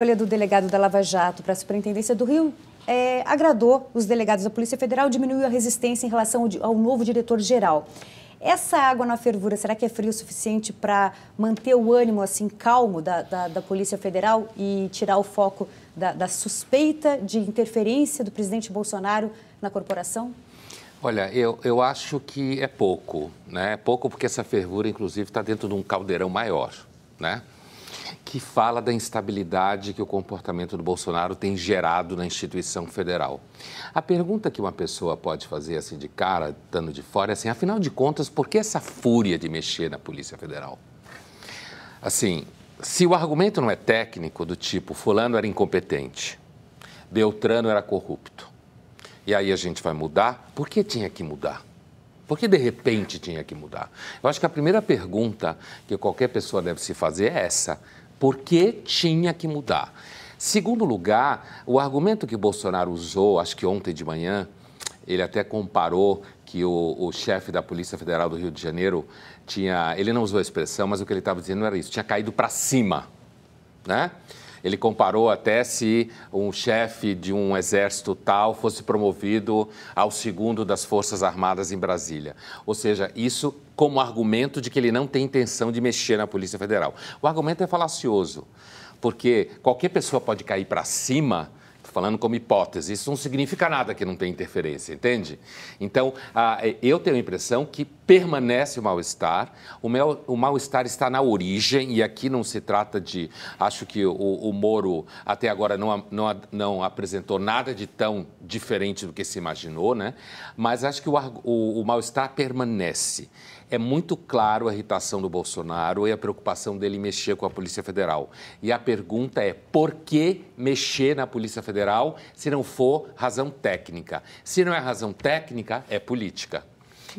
A escolha do delegado da Lava Jato para a Superintendência do Rio é, agradou os delegados da Polícia Federal, diminuiu a resistência em relação ao, ao novo diretor-geral. Essa água na fervura, será que é frio o suficiente para manter o ânimo assim calmo da, da, da Polícia Federal e tirar o foco da, da suspeita de interferência do presidente Bolsonaro na corporação? Olha, eu, eu acho que é pouco, né? É pouco porque essa fervura, inclusive, está dentro de um caldeirão maior, né? que fala da instabilidade que o comportamento do Bolsonaro tem gerado na instituição federal. A pergunta que uma pessoa pode fazer assim de cara, dando de fora, é assim: afinal de contas, por que essa fúria de mexer na Polícia Federal? Assim, se o argumento não é técnico, do tipo Fulano era incompetente, Beltrano era corrupto, e aí a gente vai mudar, por que tinha que mudar? Por que de repente tinha que mudar? Eu acho que a primeira pergunta que qualquer pessoa deve se fazer é essa: por que tinha que mudar? Segundo lugar, o argumento que Bolsonaro usou, acho que ontem de manhã, ele até comparou que o, o chefe da Polícia Federal do Rio de Janeiro tinha. Ele não usou a expressão, mas o que ele estava dizendo era isso: tinha caído para cima. Né? Ele comparou até se um chefe de um exército tal fosse promovido ao segundo das Forças Armadas em Brasília. Ou seja, isso como argumento de que ele não tem intenção de mexer na Polícia Federal. O argumento é falacioso, porque qualquer pessoa pode cair para cima Estou falando como hipótese. Isso não significa nada que não tem interferência, entende? Então, é, eu tenho a impressão que permanece o mal-estar. O mal-estar está na origem, e aqui não se trata de. Acho que o, o Moro até agora não, não, não, apresentou nada de tão diferente do que se imaginou, né? Mas acho que o, o, o mal-estar permanece é muito claro a irritação do Bolsonaro e a preocupação dele mexer com a Polícia Federal. E a pergunta é: por que mexer na Polícia Federal? Federal se não for razão técnica. Se não é razão técnica, é política.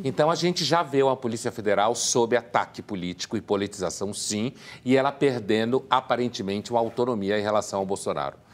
Então a gente já vê uma Polícia Federal sob ataque político e politização, sim, e ela perdendo aparentemente uma autonomia em relação ao Bolsonaro.